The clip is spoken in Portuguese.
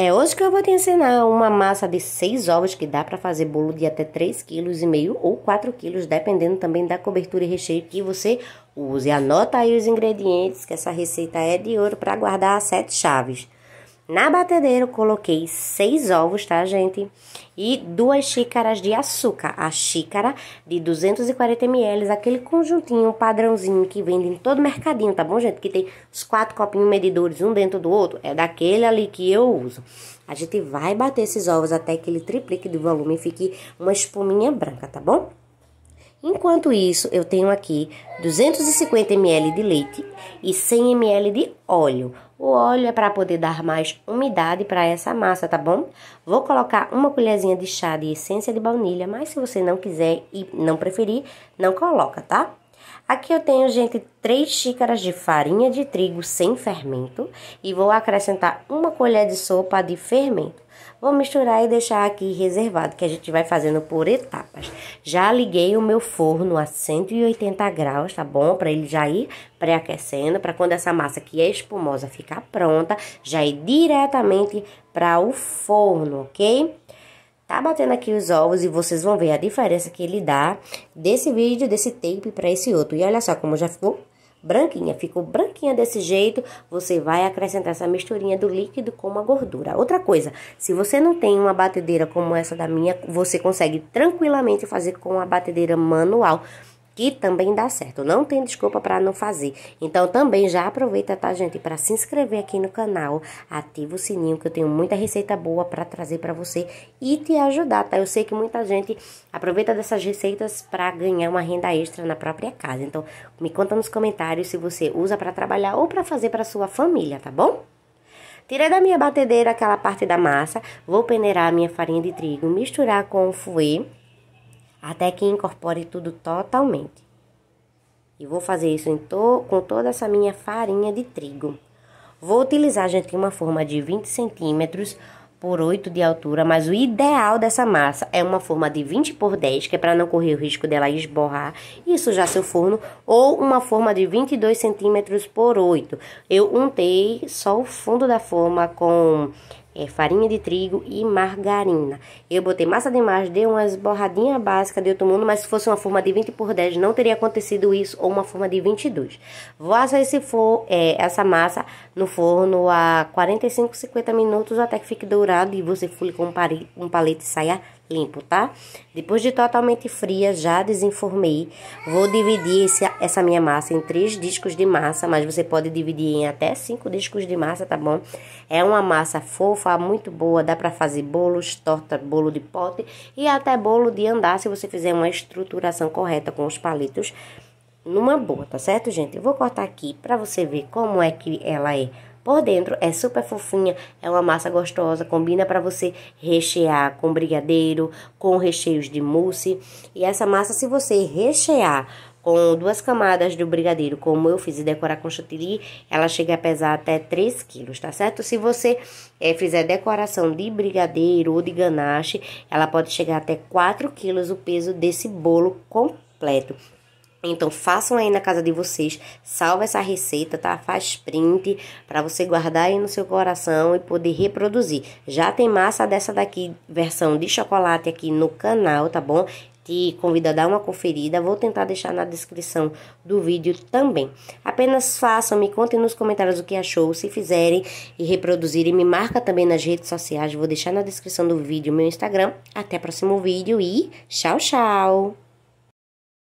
É, hoje que eu vou te ensinar uma massa de 6 ovos que dá para fazer bolo de até 3,5 kg ou 4 kg, dependendo também da cobertura e recheio que você use. Anota aí os ingredientes, que essa receita é de ouro para guardar as sete chaves. Na batedeira eu coloquei seis ovos, tá, gente? E duas xícaras de açúcar. A xícara de 240 ml, aquele conjuntinho padrãozinho que vende em todo mercadinho, tá bom, gente? Que tem os quatro copinhos medidores um dentro do outro. É daquele ali que eu uso. A gente vai bater esses ovos até que ele triplique de volume e fique uma espuminha branca, tá bom? Enquanto isso, eu tenho aqui 250 ml de leite e 100 ml de óleo. O óleo é para poder dar mais umidade para essa massa, tá bom? Vou colocar uma colherzinha de chá de essência de baunilha, mas se você não quiser e não preferir, não coloca, tá? Aqui eu tenho, gente, 3 xícaras de farinha de trigo sem fermento e vou acrescentar uma colher de sopa de fermento. Vou misturar e deixar aqui reservado, que a gente vai fazendo por etapas. Já liguei o meu forno a 180 graus, tá bom? Para ele já ir pré-aquecendo, para quando essa massa que é espumosa ficar pronta, já ir diretamente para o forno, ok? tá batendo aqui os ovos e vocês vão ver a diferença que ele dá desse vídeo, desse tape para esse outro. E olha só como já ficou branquinha. Ficou branquinha desse jeito, você vai acrescentar essa misturinha do líquido com a gordura. Outra coisa, se você não tem uma batedeira como essa da minha, você consegue tranquilamente fazer com a batedeira manual que também dá certo. Não tem desculpa para não fazer. Então também já aproveita, tá, gente, para se inscrever aqui no canal, ativa o sininho que eu tenho muita receita boa para trazer para você e te ajudar, tá? Eu sei que muita gente aproveita dessas receitas para ganhar uma renda extra na própria casa. Então, me conta nos comentários se você usa para trabalhar ou para fazer para sua família, tá bom? Tirei da minha batedeira aquela parte da massa, vou peneirar a minha farinha de trigo, misturar com o fouet até que incorpore tudo totalmente. E vou fazer isso to com toda essa minha farinha de trigo. Vou utilizar, gente, uma forma de 20 centímetros por 8 de altura, mas o ideal dessa massa é uma forma de 20 por 10, que é para não correr o risco dela esborrar e sujar seu forno, ou uma forma de 22 centímetros por 8. Eu untei só o fundo da forma com é farinha de trigo e margarina. Eu botei massa demais, dei umas borradinhas básicas de outro mundo, mas se fosse uma forma de 20 por 10 não teria acontecido isso, ou uma forma de 22. Vou assar esse for, é, essa massa no forno a 45, 50 minutos até que fique dourado e você fule com um palete e saia limpo, tá? Depois de totalmente fria, já desenformei. Vou dividir esse, essa minha massa em três discos de massa, mas você pode dividir em até cinco discos de massa, tá bom? É uma massa fofa, muito boa, dá para fazer bolos, torta, bolo de pote e até bolo de andar, se você fizer uma estruturação correta com os palitos. Numa boa, tá certo, gente? Eu vou cortar aqui para você ver como é que ela é por dentro é super fofinha, é uma massa gostosa, combina para você rechear com brigadeiro, com recheios de mousse. E essa massa, se você rechear com duas camadas do brigadeiro, como eu fiz e decorar com chantilly, ela chega a pesar até 3 quilos, tá certo? Se você é, fizer decoração de brigadeiro ou de ganache, ela pode chegar até 4 quilos o peso desse bolo completo. Então façam aí na casa de vocês, salva essa receita, tá? Faz print para você guardar aí no seu coração e poder reproduzir. Já tem massa dessa daqui, versão de chocolate aqui no canal, tá bom? Te convido a dar uma conferida, vou tentar deixar na descrição do vídeo também. Apenas façam, me contem nos comentários o que achou, se fizerem e reproduzirem, me marca também nas redes sociais, vou deixar na descrição do vídeo meu Instagram. Até o próximo vídeo e tchau, tchau!